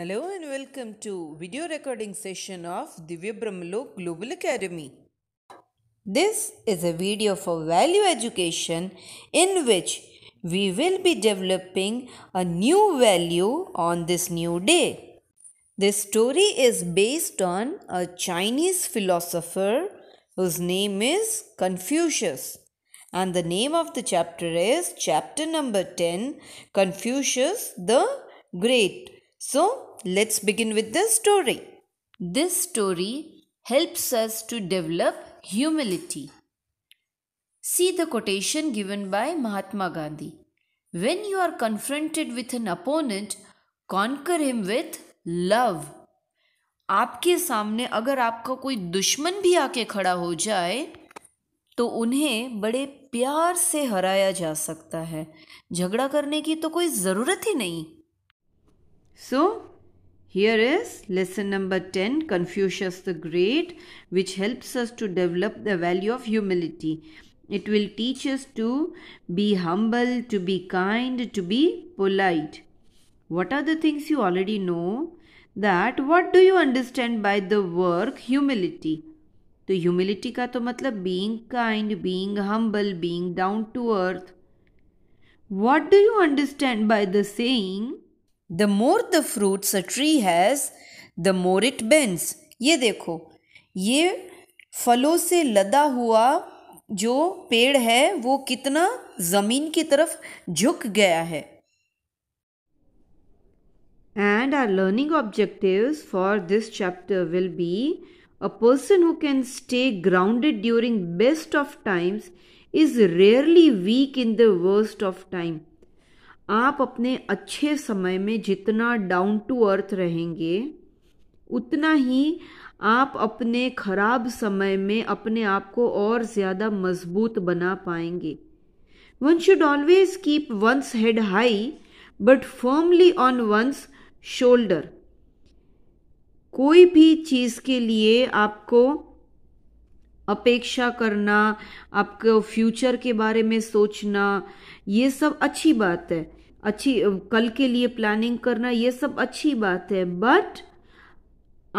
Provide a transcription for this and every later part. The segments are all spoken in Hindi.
Hello and welcome to video recording session of Divya Brahmalo Global Academy. This is a video for value education in which we will be developing a new value on this new day. This story is based on a Chinese philosopher whose name is Confucius. And the name of the chapter is chapter number 10 Confucius the Great So let's begin with the story. This story helps us to develop humility. See the quotation given by Mahatma Gandhi. When you are confronted with an opponent, conquer him with love. आपके सामने अगर आपका कोई दुश्मन भी आके खड़ा हो जाए तो उन्हें बड़े प्यार से हराया जा सकता है झगड़ा करने की तो कोई ज़रूरत ही नहीं So, here is lesson number 10 Confucius the Great, which helps us to develop the value of humility. It will teach us to be humble, to be kind, to be polite. What are the things you already know? That what do you understand by the word humility? humility ka to matlab being kind, being humble, being down to earth. What do you understand by the saying? The more the fruits a tree has the more it bends ये देखो ये फलों से लदा हुआ जो पेड़ है वो कितना ज़मीन की तरफ झुक गया है and our learning objective for this chapter will be a person who can stay grounded during best of times is rarely weak in the worst of time आप अपने अच्छे समय में जितना डाउन टू अर्थ रहेंगे उतना ही आप अपने खराब समय में अपने आप को और ज़्यादा मजबूत बना पाएंगे one should always keep one's head high but firmly on one's shoulder कोई भी चीज़ के लिए आपको अपेक्षा करना आपके फ्यूचर के बारे में सोचना ये सब अच्छी बात है अच्छी कल के लिए प्लानिंग करना ये सब अच्छी बात है बट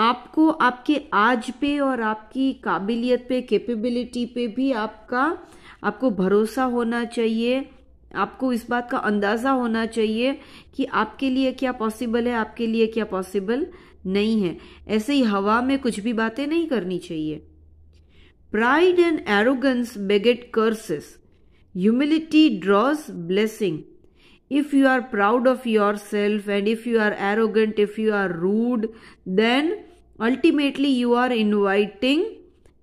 आपको आपके आज पे और आपकी काबिलियत पे कैपेबिलिटी पे भी आपका आपको भरोसा होना चाहिए आपको इस बात का अंदाज़ा होना चाहिए कि आपके लिए क्या पॉसिबल है आपके लिए क्या पॉसिबल नहीं है ऐसे ही हवा में कुछ भी बातें नहीं करनी चाहिए pride and arrogance beget curses humility draws blessing if you are proud of yourself and if you are arrogant, if you are rude, then ultimately you are inviting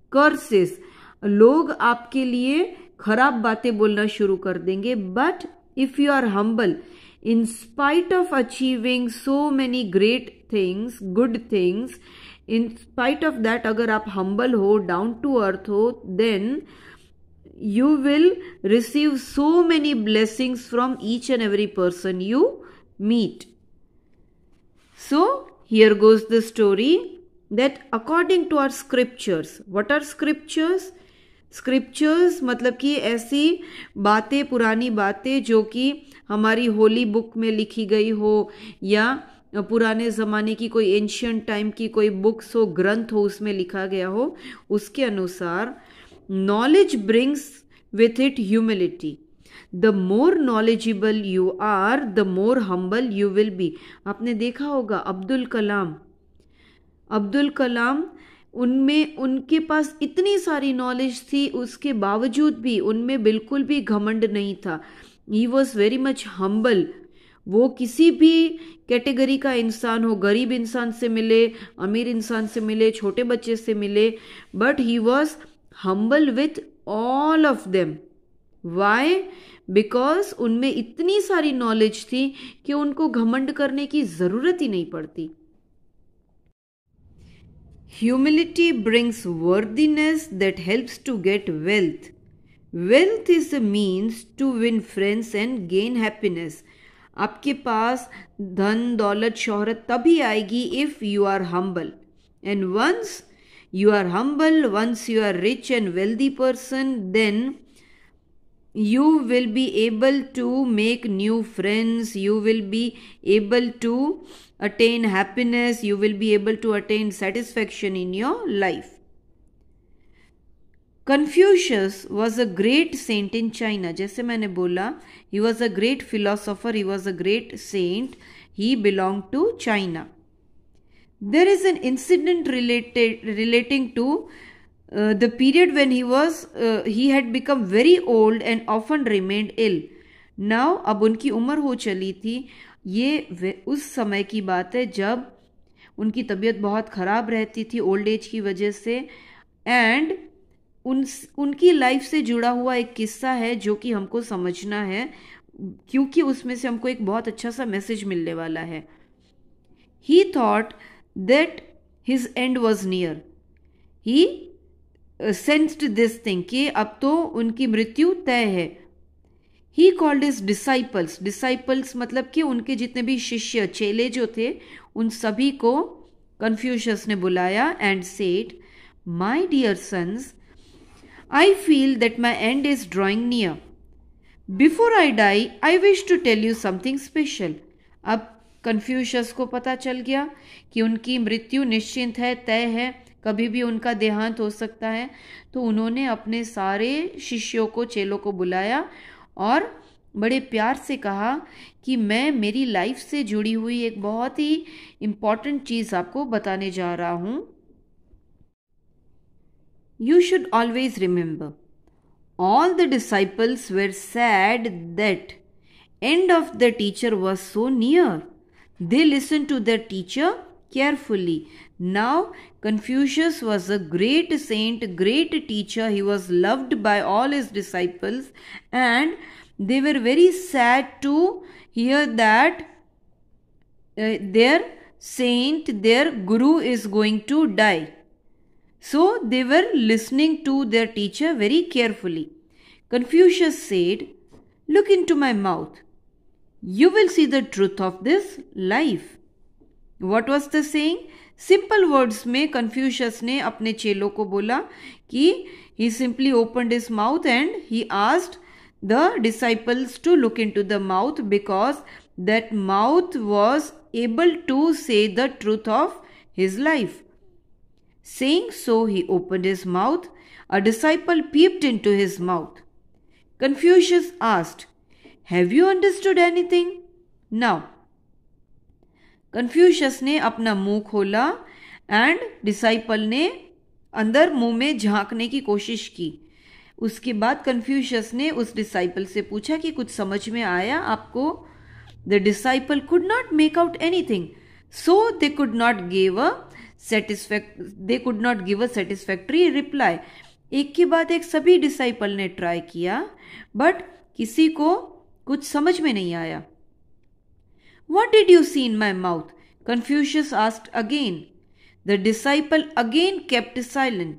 curses. लोग आपके लिए खराब बातें बोलना शुरू कर देंगे but if you are humble, in spite of achieving so many great things, good things, in spite of that अगर आप humble हो, down to earth हो, then you will receive so many blessings from each and every person you meet. So, here goes the story that according to our scriptures, what are scriptures? Scriptures मतलब कि ऐसी बातें पुरानी बातें जो कि हमारी होली बुक में लिखी गई हो या पुराने ज़माने की कोई एंशियंट टाइम की कोई बुक्स हो ग्रंथ हो उसमें लिखा गया हो उसके अनुसार Knowledge brings with it humility. The more knowledgeable you are the more humble you will be आपने देखा होगा अब्दुल कलाम अब्दुल कलाम उनमें उनके पास इतनी सारी नॉलेज थी उसके बावजूद भी उनमें बिल्कुल भी घमंड नहीं था he was very much humble वो किसी भी कैटेगरी का इंसान हो गरीब इंसान से मिले अमीर इंसान से मिले छोटे बच्चे से मिले but he was humble with all of them why because उनमें इतनी सारी नॉलेज थी कि उनको घमंड करने की ज़रूरत ही नहीं पड़ती humility brings worthiness that helps to get wealth wealth is the means to win friends and gain happiness आपके पास धन दौलत शोहरत तभी आएगी if you are humble and once you are humble once you are rich and wealthy person then you will be able to make new friends you will be able to attain happiness you will be able to attain satisfaction in your life Confucius was a great saint in China. जैसे मैंने बोला he was a great philosopher. He was a great saint. He belonged to China. there is an incident related relating to uh, the period when he was uh, he had become very old and often remained ill now अब उनकी उम्र हो चली थी ये उस समय की बात है जब उनकी तबीयत बहुत ख़राब रहती थी ओल्ड एज की वजह से एंड उन उनकी लाइफ से जुड़ा हुआ एक किस्सा है जो कि हमको समझना है क्योंकि उसमें से हमको एक बहुत अच्छा सा मैसेज मिलने वाला है he thought that his end was near. He uh, sensed this thing कि अब तो उनकी मृत्यु तय है he called his disciples disciples मतलब कि उनके जितने भी शिष्य चेले जो थे उन सभी को कन्फ्यूशस ने बुलाया and said my dear sons I feel that my end is drawing near before I die I wish to tell you something special अब कन्फ्यूशस को पता चल गया कि उनकी मृत्यु निश्चिंत है तय है कभी भी उनका देहांत हो सकता है तो उन्होंने अपने सारे शिष्यों को चेलों को बुलाया और बड़े प्यार से कहा कि मैं मेरी लाइफ से जुड़ी हुई एक बहुत ही इम्पॉर्टेंट चीज़ आपको बताने जा रहा हूँ you should always remember all the disciples were sad that end of the teacher was so near They listened to their teacher carefully. Now, Confucius was a great saint, great teacher. He was loved by all his disciples, and they were very sad to hear that uh, their saint, their guru, is going to die. So, they were listening to their teacher very carefully. Confucius said, Look into my mouth you will see the truth of this life. What was the saying? Simple words में Confucius ne, अपने चेलों को बोला कि he simply opened his mouth and he asked the disciples to look into the mouth because that mouth was able to say the truth of his life. Saying so, he opened his mouth. A disciple peeped into his mouth. Confucius asked, have you understood anything now Confucius ने अपना मुंह खोला एंड डिसाइपल ने अंदर मुंह में झांकने की कोशिश की उसके बाद कन्फ्यूशस ने उस डिसाइपल से पूछा कि कुछ समझ में आया आपको the disciple could not make out anything so they could not give a they could not give a satisfactory reply एक के बाद एक सभी डिसाइपल ने ट्राई किया बट किसी को कुछ समझ में नहीं आया what did you see in my mouth Confucius asked again the disciple again kept silent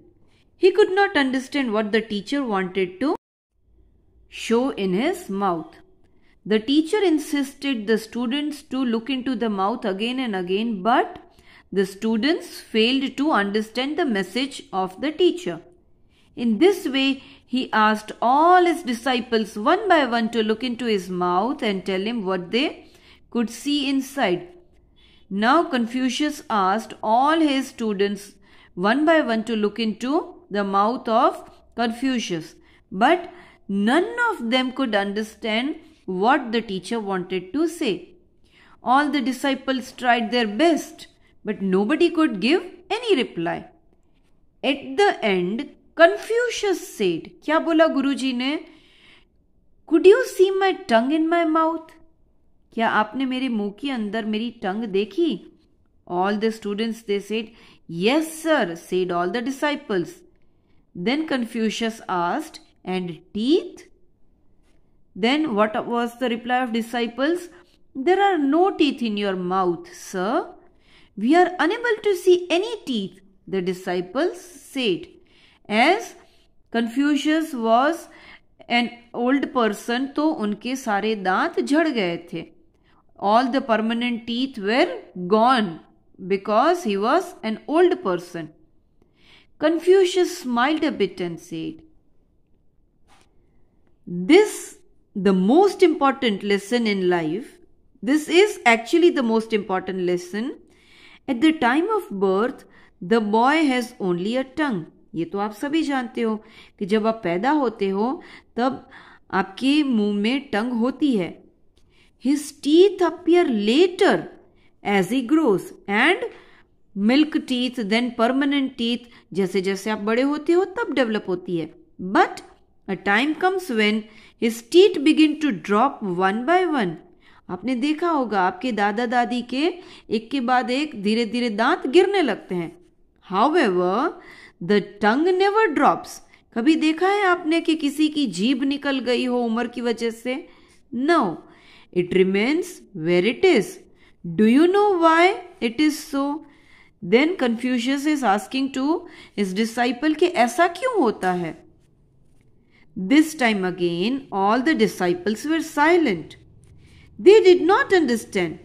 He could not understand what the teacher wanted to show in his mouth. The teacher insisted the students to look into the mouth again and again, but the students failed to understand the message of the teacher. In this way, he asked all his disciples one by one to look into his mouth and tell him what they could see inside. Now Confucius asked all his students one by one to look into the mouth of Confucius, but none of them could understand what the teacher wanted to say. All the disciples tried their best, but nobody could give any reply. At the end, Confucius said, क्या बोला गुरुजी ने could you see my tongue in my mouth क्या आपने मेरे मुंह के अंदर मेरी टंग देखी all the students they said yes sir said all the disciples then Confucius asked and teeth then what was the reply of disciples there are no teeth in your mouth sir we are unable to see any teeth the disciples said as Confucius was an old person, तो उनके सारे दांत झड़ गए थे all the permanent teeth because he was an old person. Confucius smiled a bit and said, This, the most important lesson in life, this is actually the most important lesson. At the time of birth, the boy has only a tongue. ये तो आप सभी जानते हो कि जब आप पैदा होते हो तब आपके मुंह में टंग होती है his teeth appear later as he grows and milk teeth then permanent teeth जैसे जैसे आप बड़े होते हो तब डेवलप होती है but a time comes when his teeth begin to drop one by one आपने देखा होगा आपके दादा दादी के एक के बाद एक धीरे धीरे दांत गिरने लगते हैं however the tongue never drops कभी देखा है आपने कि किसी की जीभ निकल गई हो उम्र की वजह से no it remains where it is do you know why it is so then Confucius is asking to his disciple के ऐसा क्यों होता है this time again all the disciples were silent they did not understand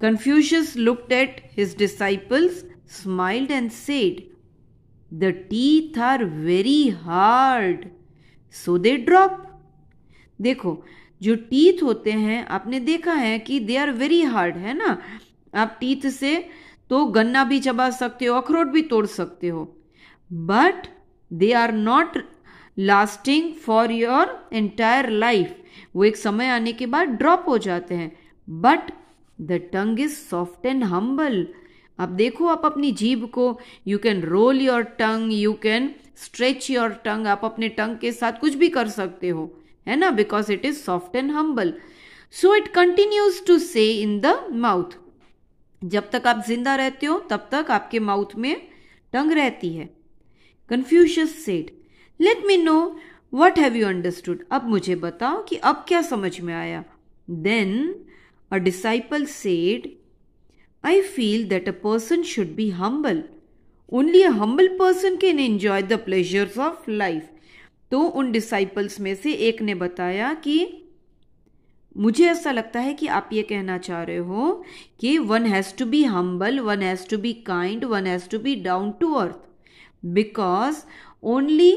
Confucius looked at his disciples smiled and said the teeth are very hard so they drop देखो जो टीथ होते हैं आपने देखा है कि दे आर वेरी हार्ड है ना आप टीथ से तो गन्ना भी चबा सकते हो अखरोट भी तोड़ सकते हो but they are not lasting for your entire life वो एक समय आने के बाद ड्रॉप हो जाते हैं but the tongue is soft and humble अब देखो आप अपनी जीभ को you can roll your tongue you can stretch your tongue आप अपने टंग के साथ कुछ भी कर सकते हो है ना because it is soft and humble so it continues to stay in the mouth जब तक आप जिंदा रहते हो तब तक आपके माउथ में टंग रहती है Confucius said let me know what have you understood अब मुझे बताओ कि अब क्या समझ में आया then a disciple said I feel that a person should be humble. Only a humble person can enjoy the pleasures of life. तो उन डिसाइपल्स में से एक ने बताया कि मुझे ऐसा लगता है कि आप ये कहना चाह रहे हो कि one has to be humble one has to be kind one has to be down to earth because only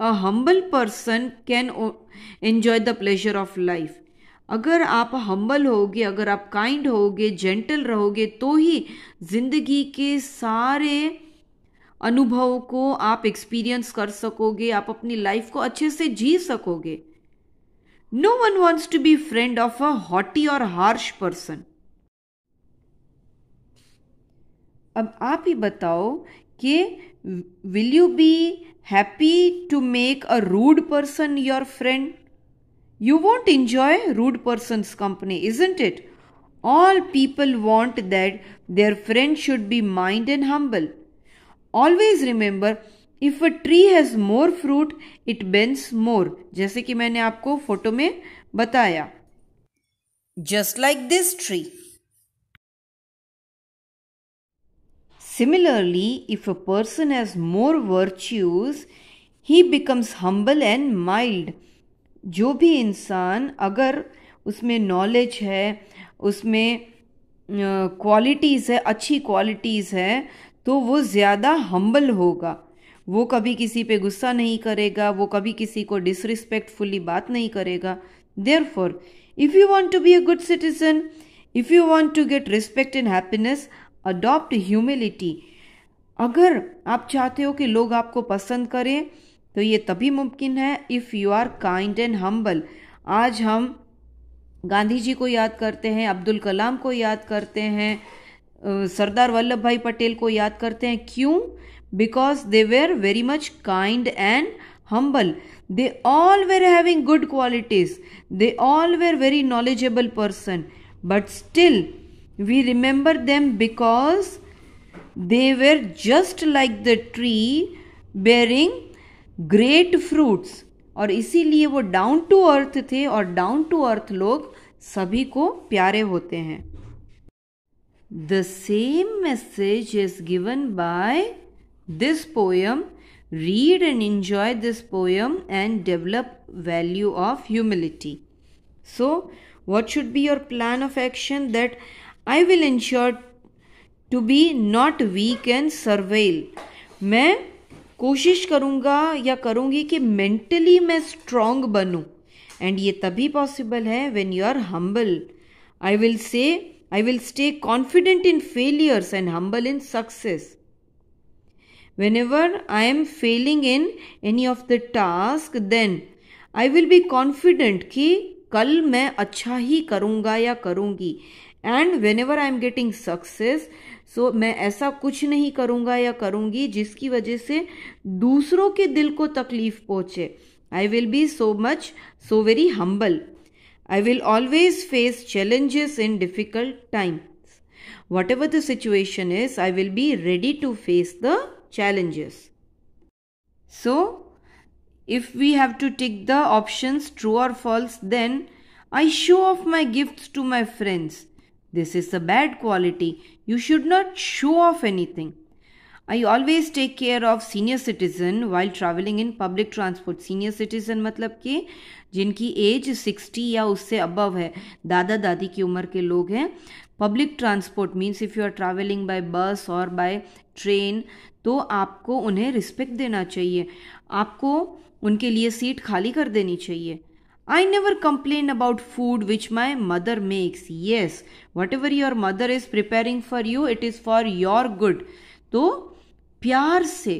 a humble person can enjoy the pleasure of life अगर आप हम्बल होगे अगर आप काइंड होगे जेंटल रहोगे तो ही जिंदगी के सारे अनुभव को आप एक्सपीरियंस कर सकोगे आप अपनी लाइफ को अच्छे से जी सकोगे no one wants to be friend of a haughty और हार्श पर्सन अब आप ही बताओ कि will you be happy to make a rude person your friend You won't enjoy rude person's company, isn't it? All people want that their friends should be mind and humble. Always remember, if a tree has more fruit, it bends more. Just like this tree. Similarly, if a person has more virtues, he becomes humble and mild. जो भी इंसान अगर उसमें नॉलेज है उसमें क्वालिटीज़ है अच्छी क्वालिटीज़ है तो वो ज़्यादा हम्बल होगा वो कभी किसी पे गुस्सा नहीं करेगा वो कभी किसी को डिसरिस्पेक्टफुली बात नहीं करेगा therefore if you want to be a good citizen if you want to get respect and happiness adopt humility अगर आप चाहते हो कि लोग आपको पसंद करें तो ये तभी मुमकिन है if you are kind and humble आज हम गांधी जी को याद करते हैं अब्दुल कलाम को याद करते हैं सरदार वल्लभ भाई पटेल को याद करते हैं क्यों because they were very much kind and humble they all were having good qualities they all were very knowledgeable person but still we remember them because they were just like the tree bearing great fruits और इसीलिए वो डाउन टू अर्थ थे और डाउन टू अर्थ लोग सभी को प्यारे होते हैं the same message is given by this poem read and enjoy this poem and develop value of humility so what should be your plan of action that I will ensure to be not weak and servile मैं कोशिश करूँगा या करूँगी कि मेंटली मैं स्ट्रांग बनूँ एंड ये तभी पॉसिबल है when you are humble I will say I will stay confident in failures and humble in success whenever I am failing in any of the task then I will be confident कि कल मैं अच्छा ही करूँगा या करूँगी and whenever I am getting success so so, मैं ऐसा कुछ नहीं करूँगा या करूँगी जिसकी वजह से दूसरों के दिल को तकलीफ पहुंचे I will be so much so very humble I will always face challenges in difficult time whatever the situation is I will be ready to face the challenges so if we have to tick the option true or false then I show off my gift to my friends This is a bad quality. You should not show off anything. I always take care of senior citizen while traveling in public transport. Senior citizen मतलब कि जिनकी एज 60 या उससे अबव है दादा दादी की उम्र के लोग हैं public transport means if you are travelling by bus और बाय ट्रेन तो आपको उन्हें रिस्पेक्ट देना चाहिए आपको उनके लिए सीट खाली कर देनी चाहिए I never complain about food which my mother makes. Yes, whatever your mother is preparing for you, it is for your good. तो प्यार से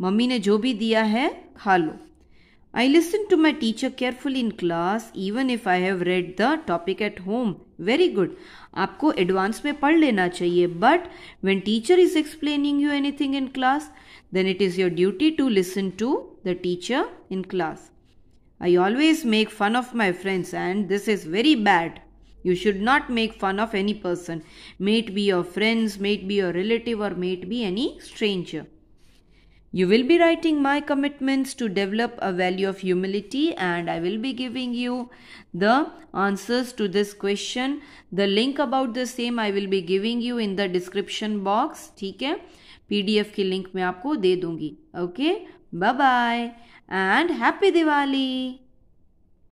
मम्मी ने जो भी दिया है खा लो I listen to my teacher carefully in class, even if I have read the topic at home. Very good. आपको एडवांस में पढ़ लेना चाहिए but when teacher is explaining you anything in class then it is your duty to listen to the teacher in class I always make fun of my friends, and this is very bad. You should not make fun of any person, may it be your friends, may it be your relative, or may it be any stranger. You will be writing my commitments to develop a value of humility, and I will be giving you the answers to this question. The link about the same I will be giving you in the description box. ठीक है? PDF की लिंक मैं आपको दे दूंगी bye Bye and Happy Diwali!